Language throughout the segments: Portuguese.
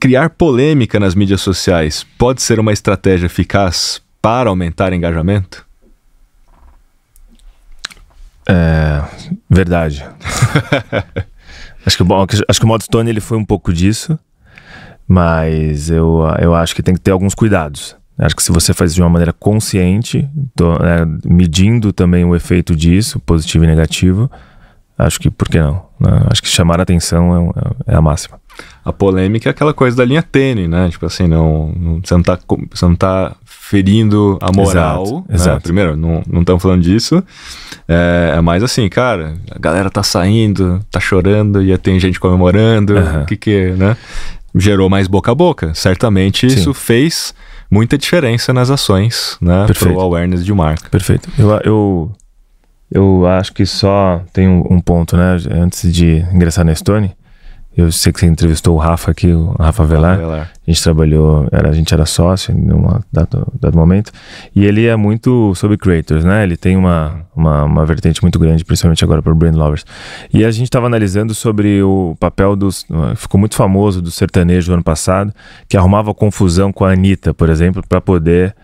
Criar polêmica nas mídias sociais pode ser uma estratégia eficaz para aumentar engajamento? É, verdade. acho, que, bom, acho que o Modstone ele foi um pouco disso, mas eu, eu acho que tem que ter alguns cuidados. Acho que se você faz de uma maneira consciente, tô, né, medindo também o efeito disso, positivo e negativo, acho que por que não? Né? Acho que chamar a atenção é, é, é a máxima. A polêmica é aquela coisa da linha tênue, né? Tipo assim, não, não, você, não tá, você não tá ferindo a moral. Exato, né? Primeiro, não estamos falando disso. É, é, mais assim, cara, a galera tá saindo, tá chorando e tem gente comemorando. O uhum. que que, né? Gerou mais boca a boca. Certamente Sim. isso fez muita diferença nas ações, né? Perfeito. Pro awareness de marca. Perfeito. Eu, eu eu acho que só tem um, ponto, né? Antes de ingressar na Estônia, eu sei que você entrevistou o Rafa aqui, o Rafa Velar. Rafa Velar. A gente trabalhou, era, a gente era sócio em um dado, dado, momento. E ele é muito sobre creators, né? Ele tem uma, uma, uma vertente muito grande, principalmente agora para brand lovers. E a gente estava analisando sobre o papel dos. Ficou muito famoso do sertanejo ano passado, que arrumava confusão com a Anitta, por exemplo, para poder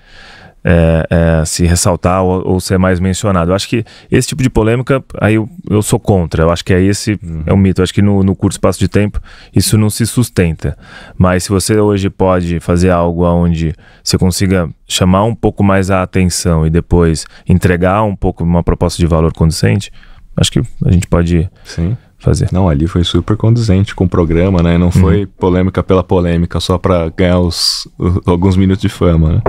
é, é, se ressaltar ou, ou, ser mais mencionado. Eu acho que esse tipo de polêmica, aí eu, eu sou contra. Eu acho que é esse uhum. é um mito. Eu acho que no, no curto espaço de tempo isso não se sustenta. Mas se você hoje pode fazer algo onde você consiga chamar um pouco mais a atenção e depois entregar um pouco uma proposta de valor condizente, acho que a gente pode. Sim fazer. Não, ali foi super condizente com o programa, né? Não uhum. foi polêmica pela polêmica, só para ganhar os, os, alguns minutos de fama, né?